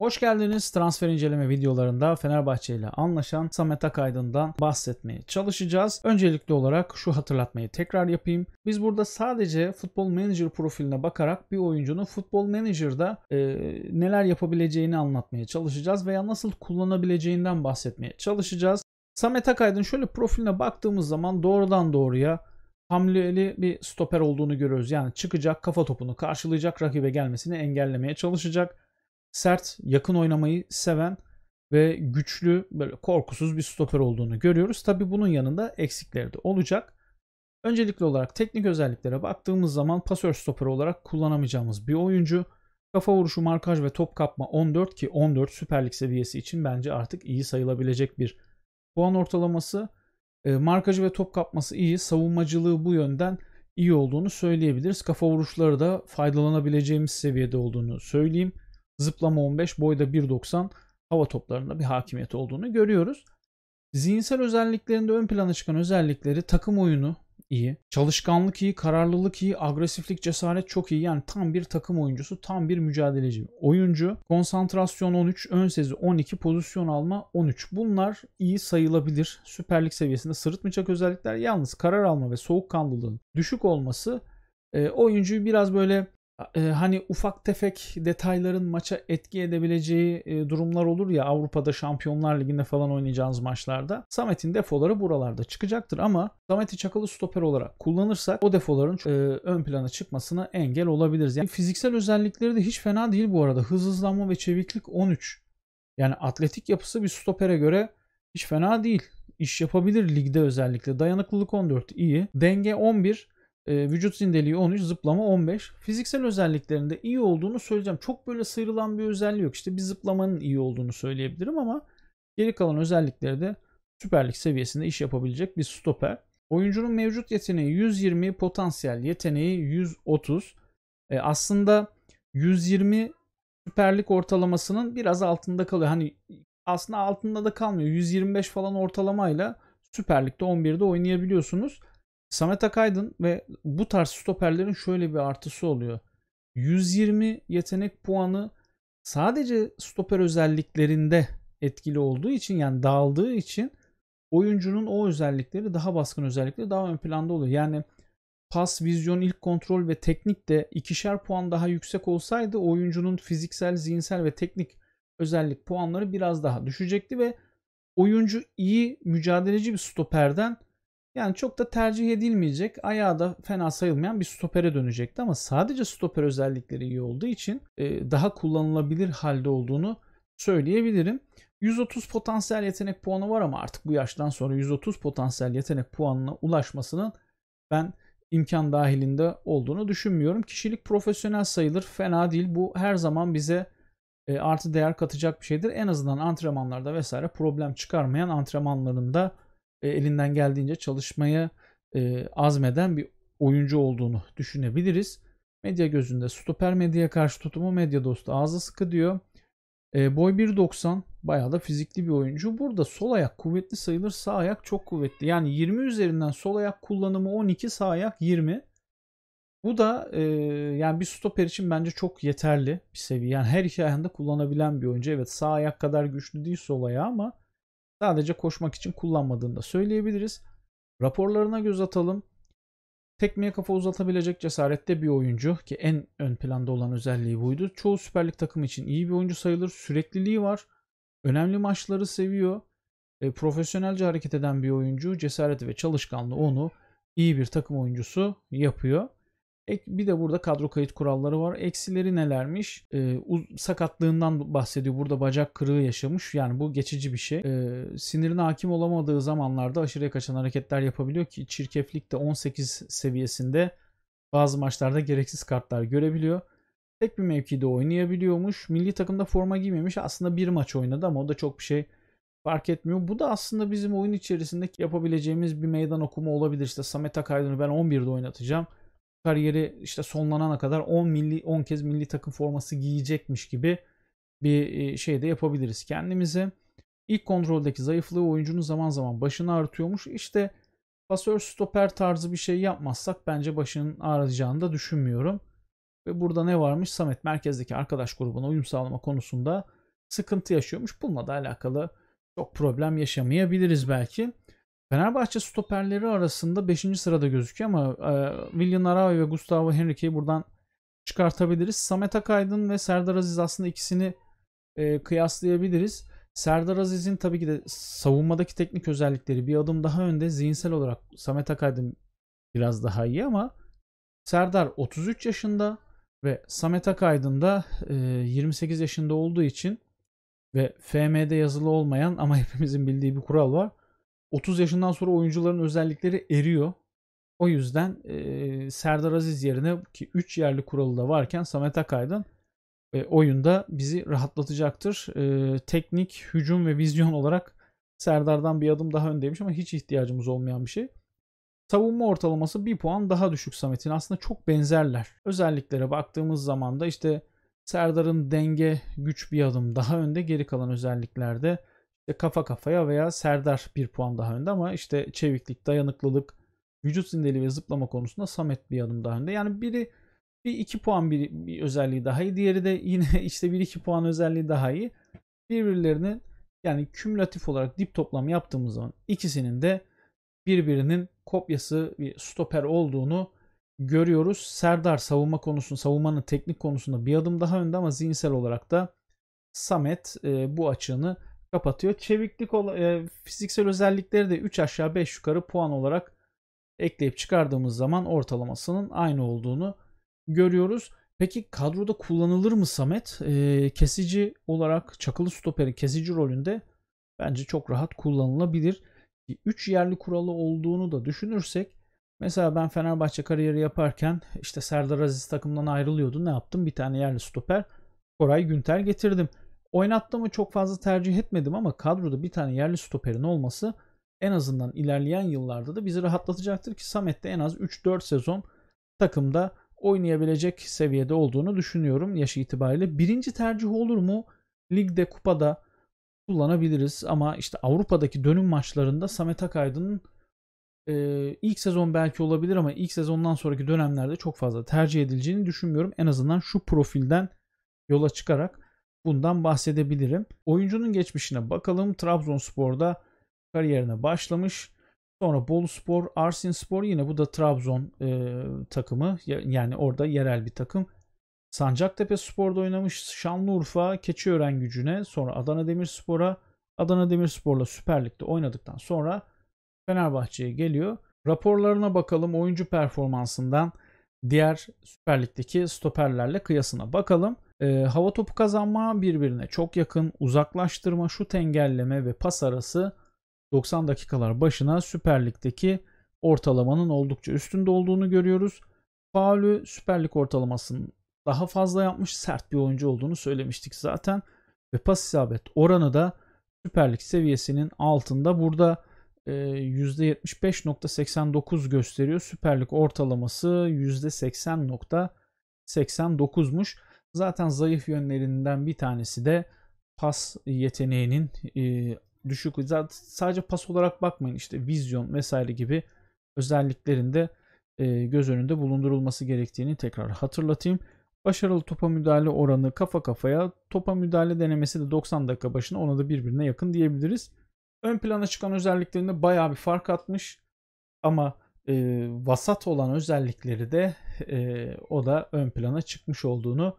Hoş geldiniz. Transfer inceleme videolarında Fenerbahçe ile anlaşan Samet Akaydın'dan bahsetmeye çalışacağız. Öncelikli olarak şu hatırlatmayı tekrar yapayım. Biz burada sadece futbol manager profiline bakarak bir oyuncunun futbol manager'da e, neler yapabileceğini anlatmaya çalışacağız veya nasıl kullanabileceğinden bahsetmeye çalışacağız. Samet Akaydın şöyle profiline baktığımız zaman doğrudan doğruya hamleli bir stoper olduğunu görüyoruz. Yani çıkacak kafa topunu karşılayacak rakibe gelmesini engellemeye çalışacak sert, yakın oynamayı seven ve güçlü, böyle korkusuz bir stoper olduğunu görüyoruz. Tabi bunun yanında eksikleri de olacak. Öncelikli olarak teknik özelliklere baktığımız zaman pasör stoper olarak kullanamayacağımız bir oyuncu. Kafa vuruşu, markaj ve top kapma 14 ki 14 Süper Lig seviyesi için bence artık iyi sayılabilecek bir puan ortalaması. E, markajı ve top kapması iyi. Savunmacılığı bu yönden iyi olduğunu söyleyebiliriz. Kafa vuruşları da faydalanabileceğimiz seviyede olduğunu söyleyeyim zıplama 15, boyda 1.90 hava toplarında bir hakimiyet olduğunu görüyoruz. Zihinsel özelliklerinde ön plana çıkan özellikleri takım oyunu iyi, çalışkanlık iyi, kararlılık iyi, agresiflik, cesaret çok iyi. Yani tam bir takım oyuncusu, tam bir mücadeleci. Oyuncu, konsantrasyon 13, ön sezi 12, pozisyon alma 13. Bunlar iyi sayılabilir. Süperlik seviyesinde sırıtmayacak özellikler. Yalnız karar alma ve soğukkanlılığın düşük olması e, oyuncuyu biraz böyle e, hani ufak tefek detayların maça etki edebileceği e, durumlar olur ya Avrupa'da Şampiyonlar Ligi'nde falan oynayacağınız maçlarda. Samet'in defoları buralarda çıkacaktır ama Samet'i Çakal'ı stoper olarak kullanırsak o defoların e, ön plana çıkmasına engel olabiliriz. Yani fiziksel özellikleri de hiç fena değil bu arada. Hız hızlanma ve çeviklik 13. Yani atletik yapısı bir stopere göre hiç fena değil. İş yapabilir ligde özellikle. Dayanıklılık 14 iyi. Denge 11. E, vücut zindeliği 13, zıplama 15. Fiziksel özelliklerinde iyi olduğunu söyleyeceğim. Çok böyle sıyrılan bir özelliği yok. İşte bir zıplamanın iyi olduğunu söyleyebilirim ama geri kalan özellikleri de süperlik seviyesinde iş yapabilecek bir stoper. Oyuncunun mevcut yeteneği 120, potansiyel yeteneği 130. E, ee, aslında 120 süperlik ortalamasının biraz altında kalıyor. Hani aslında altında da kalmıyor. 125 falan ortalamayla süperlikte 11'de oynayabiliyorsunuz. Samet Akaydın ve bu tarz stoperlerin şöyle bir artısı oluyor. 120 yetenek puanı sadece stoper özelliklerinde etkili olduğu için yani dağıldığı için oyuncunun o özellikleri daha baskın özellikleri daha ön planda oluyor. Yani pas, vizyon, ilk kontrol ve teknik de ikişer puan daha yüksek olsaydı oyuncunun fiziksel, zihinsel ve teknik özellik puanları biraz daha düşecekti ve oyuncu iyi mücadeleci bir stoperden yani çok da tercih edilmeyecek, ayağı da fena sayılmayan bir stopere dönecekti ama sadece stoper özellikleri iyi olduğu için e, daha kullanılabilir halde olduğunu söyleyebilirim. 130 potansiyel yetenek puanı var ama artık bu yaştan sonra 130 potansiyel yetenek puanına ulaşmasının ben imkan dahilinde olduğunu düşünmüyorum. Kişilik profesyonel sayılır, fena değil. Bu her zaman bize e, artı değer katacak bir şeydir. En azından antrenmanlarda vesaire problem çıkarmayan antrenmanlarında e, elinden geldiğince çalışmaya e, azmeden bir oyuncu olduğunu düşünebiliriz. Medya gözünde stoper medyaya karşı tutumu medya dostu ağzı sıkı diyor. E, boy 1.90 bayağı da fizikli bir oyuncu. Burada sol ayak kuvvetli sayılır sağ ayak çok kuvvetli. Yani 20 üzerinden sol ayak kullanımı 12 sağ ayak 20. Bu da e, yani bir stoper için bence çok yeterli bir seviye. Yani her iki ayağında kullanabilen bir oyuncu. Evet sağ ayak kadar güçlü değil sol ayağı ama Sadece koşmak için kullanmadığını da söyleyebiliriz. Raporlarına göz atalım. Tekmeye kafa uzatabilecek cesarette bir oyuncu ki en ön planda olan özelliği buydu. Çoğu Süper Lig takımı için iyi bir oyuncu sayılır. Sürekliliği var. Önemli maçları seviyor. E, profesyonelce hareket eden bir oyuncu. Cesareti ve çalışkanlığı onu iyi bir takım oyuncusu yapıyor. Ek, bir de burada kadro kayıt kuralları var. Eksileri nelermiş? E, sakatlığından bahsediyor. Burada bacak kırığı yaşamış. Yani bu geçici bir şey. E, sinirine hakim olamadığı zamanlarda aşırıya kaçan hareketler yapabiliyor ki çirkeflik de 18 seviyesinde bazı maçlarda gereksiz kartlar görebiliyor. Tek bir mevkide oynayabiliyormuş. Milli takımda forma giymemiş. Aslında bir maç oynadı ama o da çok bir şey fark etmiyor. Bu da aslında bizim oyun içerisinde yapabileceğimiz bir meydan okuma olabilir. İşte Samet Akaydın'ı ben 11'de oynatacağım kariyeri işte sonlanana kadar 10 milli 10 kez milli takım forması giyecekmiş gibi bir e, şey de yapabiliriz kendimizi. İlk kontroldeki zayıflığı oyuncunun zaman zaman başını artıyormuş. İşte pasör stoper tarzı bir şey yapmazsak bence başının ağrıyacağını da düşünmüyorum. Ve burada ne varmış? Samet merkezdeki arkadaş grubuna uyum sağlama konusunda sıkıntı yaşıyormuş. Bununla da alakalı çok problem yaşamayabiliriz belki. Fenerbahçe stoperleri arasında 5. sırada gözüküyor ama e, William Araoy ve Gustavo Henrique'yi buradan çıkartabiliriz. Samet Akaydın ve Serdar Aziz aslında ikisini e, kıyaslayabiliriz. Serdar Aziz'in tabii ki de savunmadaki teknik özellikleri bir adım daha önde. Zihinsel olarak Samet Akaydın biraz daha iyi ama Serdar 33 yaşında ve Samet Akaydın da e, 28 yaşında olduğu için ve FM'de yazılı olmayan ama hepimizin bildiği bir kural var. 30 yaşından sonra oyuncuların özellikleri eriyor. O yüzden e, Serdar Aziz yerine ki 3 yerli kuralı da varken Samet Akaydın e, oyunda bizi rahatlatacaktır. E, teknik, hücum ve vizyon olarak Serdar'dan bir adım daha öndeymiş ama hiç ihtiyacımız olmayan bir şey. Savunma ortalaması bir puan daha düşük Samet'in. Aslında çok benzerler. Özelliklere baktığımız zaman da işte Serdar'ın denge güç bir adım daha önde. Geri kalan özelliklerde işte kafa kafaya veya Serdar bir puan daha önde ama işte çeviklik, dayanıklılık, vücut zindeli ve zıplama konusunda Samet bir adım daha önde. Yani biri bir iki puan bir, bir özelliği daha iyi. Diğeri de yine işte bir iki puan özelliği daha iyi. Birbirlerinin yani kümülatif olarak dip toplam yaptığımız zaman ikisinin de birbirinin kopyası bir stoper olduğunu görüyoruz. Serdar savunma konusunda, savunmanın teknik konusunda bir adım daha önde ama zihinsel olarak da Samet e, bu açığını kapatıyor. Çeviklik e, fiziksel özellikleri de 3 aşağı 5 yukarı puan olarak ekleyip çıkardığımız zaman ortalamasının aynı olduğunu görüyoruz. Peki kadroda kullanılır mı Samet? E, kesici olarak çakılı stoperi kesici rolünde bence çok rahat kullanılabilir. 3 yerli kuralı olduğunu da düşünürsek mesela ben Fenerbahçe kariyeri yaparken işte Serdar Aziz takımdan ayrılıyordu. Ne yaptım? Bir tane yerli stoper Koray Günter getirdim. Oynattığımı çok fazla tercih etmedim ama kadroda bir tane yerli stoperin olması en azından ilerleyen yıllarda da bizi rahatlatacaktır ki Samet de en az 3-4 sezon takımda oynayabilecek seviyede olduğunu düşünüyorum yaş itibariyle. Birinci tercih olur mu? Ligde, kupada kullanabiliriz ama işte Avrupa'daki dönüm maçlarında Samet Akaydın'ın e, ilk sezon belki olabilir ama ilk sezondan sonraki dönemlerde çok fazla tercih edileceğini düşünmüyorum. En azından şu profilden yola çıkarak. Bundan bahsedebilirim. Oyuncunun geçmişine bakalım. Trabzonspor'da kariyerine başlamış. Sonra Bolu Spor, Arsin Spor yine bu da Trabzon e, takımı. Yani orada yerel bir takım. Sancaktepe Spor'da oynamış. Şanlıurfa, Keçiören gücüne. Sonra Adana Demirspor'a. Adana Demirspor'la Süper Lig'de oynadıktan sonra Fenerbahçe'ye geliyor. Raporlarına bakalım oyuncu performansından diğer Süper Lig'deki stoperlerle kıyasına bakalım. E, hava topu kazanma birbirine çok yakın, uzaklaştırma, şut engelleme ve pas arası 90 dakikalar başına Süper Lig'deki ortalamanın oldukça üstünde olduğunu görüyoruz. Faulü Süper Lig ortalamasının daha fazla yapmış sert bir oyuncu olduğunu söylemiştik zaten. Ve pas isabet oranı da Süper Lig seviyesinin altında. Burada %75.89 e, gösteriyor. Süper Lig ortalaması %80.89'muş. Zaten zayıf yönlerinden bir tanesi de pas yeteneğinin e, düşük. sadece pas olarak bakmayın işte vizyon vesaire gibi özelliklerinde e, göz önünde bulundurulması gerektiğini tekrar hatırlatayım. Başarılı topa müdahale oranı kafa kafaya, topa müdahale denemesi de 90 dakika başına ona da birbirine yakın diyebiliriz. Ön plana çıkan özelliklerinde baya bir fark atmış ama e, vasat olan özellikleri de e, o da ön plana çıkmış olduğunu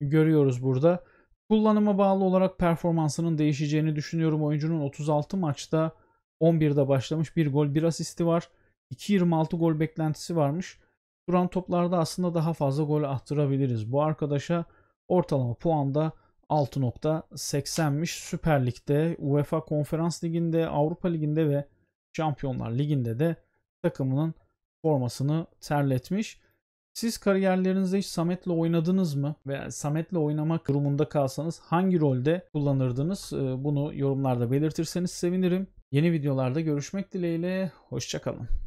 görüyoruz burada. Kullanıma bağlı olarak performansının değişeceğini düşünüyorum. Oyuncunun 36 maçta 11'de başlamış. 1 gol 1 asisti var. 2.26 gol beklentisi varmış. Duran toplarda aslında daha fazla gol attırabiliriz. Bu arkadaşa ortalama puanda 6.80'miş. Süper Lig'de, UEFA Konferans Ligi'nde, Avrupa Ligi'nde ve Şampiyonlar Ligi'nde de takımının formasını terletmiş. Siz kariyerlerinizde hiç Samet'le oynadınız mı? Veya Samet'le oynamak durumunda kalsanız hangi rolde kullanırdınız? Ee, bunu yorumlarda belirtirseniz sevinirim. Yeni videolarda görüşmek dileğiyle. Hoşçakalın.